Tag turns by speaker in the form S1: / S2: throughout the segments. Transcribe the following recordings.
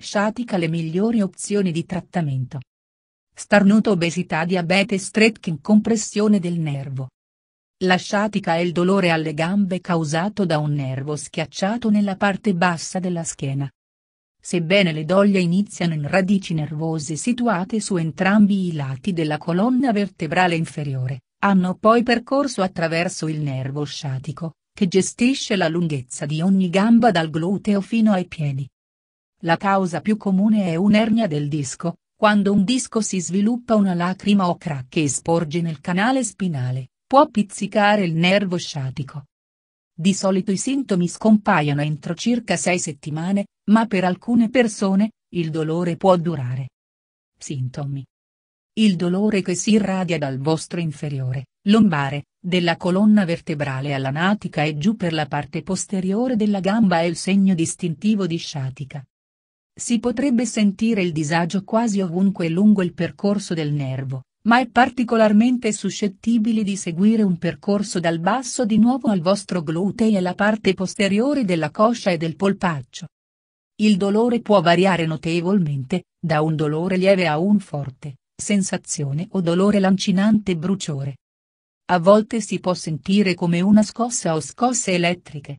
S1: Sciatica le migliori opzioni di trattamento. Starnuto obesità diabete stretching compressione del nervo. La sciatica è il dolore alle gambe causato da un nervo schiacciato nella parte bassa della schiena. Sebbene le doglie iniziano in radici nervose situate su entrambi i lati della colonna vertebrale inferiore, hanno poi percorso attraverso il nervo sciatico, che gestisce la lunghezza di ogni gamba dal gluteo fino ai piedi. La causa più comune è un'ernia del disco, quando un disco si sviluppa una lacrima o crack che sporge nel canale spinale, può pizzicare il nervo sciatico. Di solito i sintomi scompaiono entro circa 6 settimane, ma per alcune persone, il dolore può durare. Sintomi. Il dolore che si irradia dal vostro inferiore, lombare, della colonna vertebrale alla natica e giù per la parte posteriore della gamba è il segno distintivo di sciatica. Si potrebbe sentire il disagio quasi ovunque lungo il percorso del nervo, ma è particolarmente suscettibile di seguire un percorso dal basso di nuovo al vostro gluteo e alla parte posteriore della coscia e del polpaccio. Il dolore può variare notevolmente, da un dolore lieve a un forte, sensazione o dolore lancinante bruciore. A volte si può sentire come una scossa o scosse elettriche.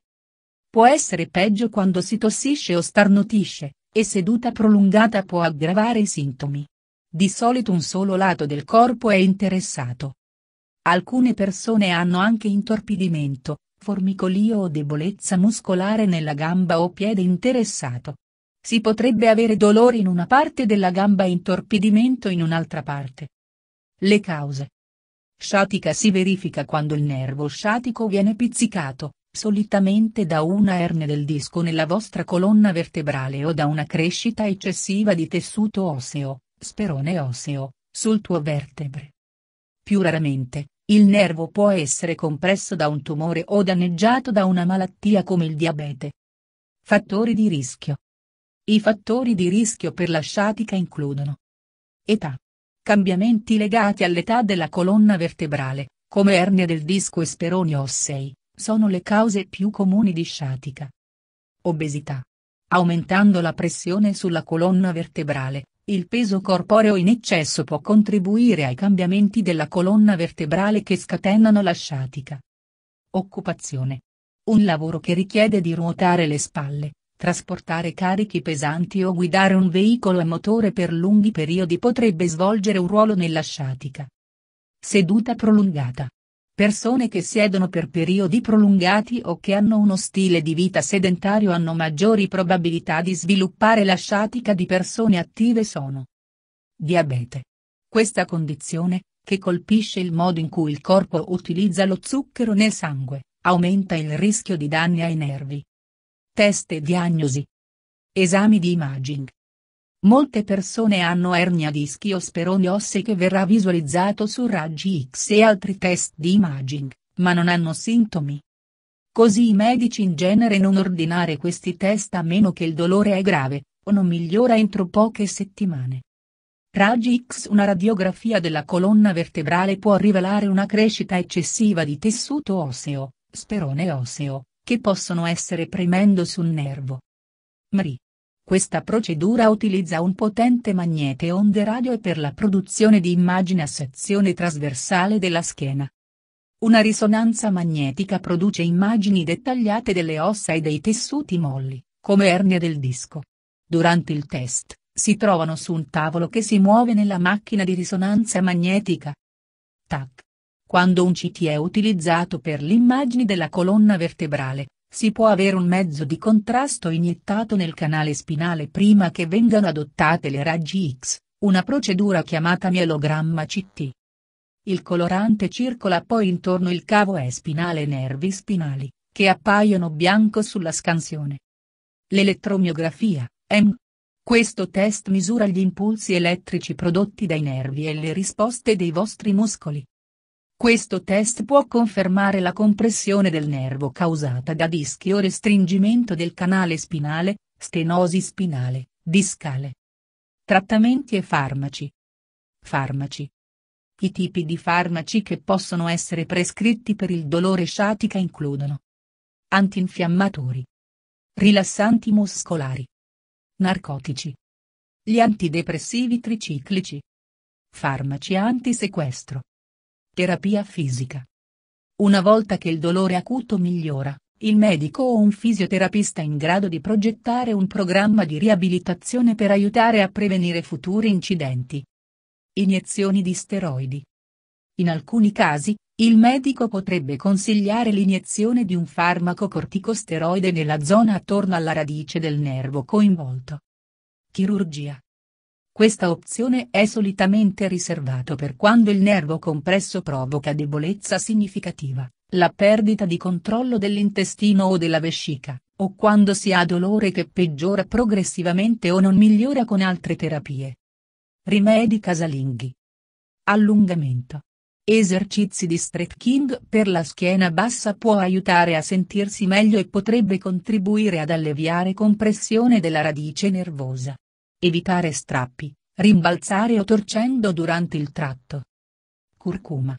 S1: Può essere peggio quando si tossisce o starnutisce, e seduta prolungata può aggravare i sintomi. Di solito un solo lato del corpo è interessato. Alcune persone hanno anche intorpidimento, formicolio o debolezza muscolare nella gamba o piede interessato. Si potrebbe avere dolore in una parte della gamba e intorpidimento in un'altra parte. Le cause. Sciatica si verifica quando il nervo sciatico viene pizzicato, solitamente da una erne del disco nella vostra colonna vertebrale o da una crescita eccessiva di tessuto osseo, sperone osseo, sul tuo vertebre. Più raramente, il nervo può essere compresso da un tumore o danneggiato da una malattia come il diabete. Fattori di rischio. I fattori di rischio per la sciatica includono età. Cambiamenti legati all'età della colonna vertebrale, come ernia del disco e speroni ossei, sono le cause più comuni di sciatica. Obesità. Aumentando la pressione sulla colonna vertebrale, il peso corporeo in eccesso può contribuire ai cambiamenti della colonna vertebrale che scatenano la sciatica. Occupazione. Un lavoro che richiede di ruotare le spalle, trasportare carichi pesanti o guidare un veicolo a motore per lunghi periodi potrebbe svolgere un ruolo nella sciatica. Seduta prolungata. Persone che siedono per periodi prolungati o che hanno uno stile di vita sedentario hanno maggiori probabilità di sviluppare la sciatica di persone attive sono. Diabete. Questa condizione, che colpisce il modo in cui il corpo utilizza lo zucchero nel sangue, aumenta il rischio di danni ai nervi. Test e diagnosi. Esami di imaging. Molte persone hanno ernia dischi o speroni ossei che verrà visualizzato su raggi X e altri test di imaging, ma non hanno sintomi. Così i medici in genere non ordinare questi test a meno che il dolore è grave, o non migliora entro poche settimane. Raggi X Una radiografia della colonna vertebrale può rivelare una crescita eccessiva di tessuto osseo, sperone osseo, che possono essere premendo sul nervo. MRI questa procedura utilizza un potente magnete onde radio per la produzione di immagini a sezione trasversale della schiena. Una risonanza magnetica produce immagini dettagliate delle ossa e dei tessuti molli, come ernia del disco. Durante il test, si trovano su un tavolo che si muove nella macchina di risonanza magnetica. TAC. Quando un CT è utilizzato per l'immagine della colonna vertebrale, si può avere un mezzo di contrasto iniettato nel canale spinale prima che vengano adottate le raggi X, una procedura chiamata mielogramma CT. Il colorante circola poi intorno il cavo e spinale e nervi spinali, che appaiono bianco sulla scansione. L'elettromiografia, M. Questo test misura gli impulsi elettrici prodotti dai nervi e le risposte dei vostri muscoli. Questo test può confermare la compressione del nervo causata da dischi o restringimento del canale spinale, stenosi spinale, discale. Trattamenti e farmaci. Farmaci. I tipi di farmaci che possono essere prescritti per il dolore sciatica includono antinfiammatori, rilassanti muscolari, narcotici, gli antidepressivi triciclici, farmaci antisequestro. Terapia fisica. Una volta che il dolore acuto migliora, il medico o un fisioterapista in grado di progettare un programma di riabilitazione per aiutare a prevenire futuri incidenti. Iniezioni di steroidi. In alcuni casi, il medico potrebbe consigliare l'iniezione di un farmaco corticosteroide nella zona attorno alla radice del nervo coinvolto. Chirurgia. Questa opzione è solitamente riservato per quando il nervo compresso provoca debolezza significativa, la perdita di controllo dell'intestino o della vescica, o quando si ha dolore che peggiora progressivamente o non migliora con altre terapie. Rimedi casalinghi. Allungamento. Esercizi di stretching per la schiena bassa può aiutare a sentirsi meglio e potrebbe contribuire ad alleviare compressione della radice nervosa, Evitare strappi, rimbalzare o torcendo durante il tratto. Curcuma.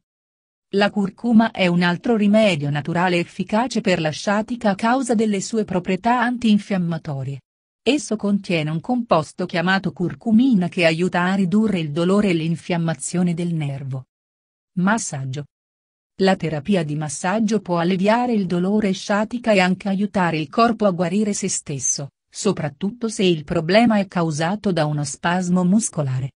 S1: La curcuma è un altro rimedio naturale efficace per la sciatica a causa delle sue proprietà antinfiammatorie. Esso contiene un composto chiamato curcumina che aiuta a ridurre il dolore e l'infiammazione del nervo. Massaggio. La terapia di massaggio può alleviare il dolore sciatica e anche aiutare il corpo a guarire se stesso, soprattutto se il problema è causato da uno spasmo muscolare.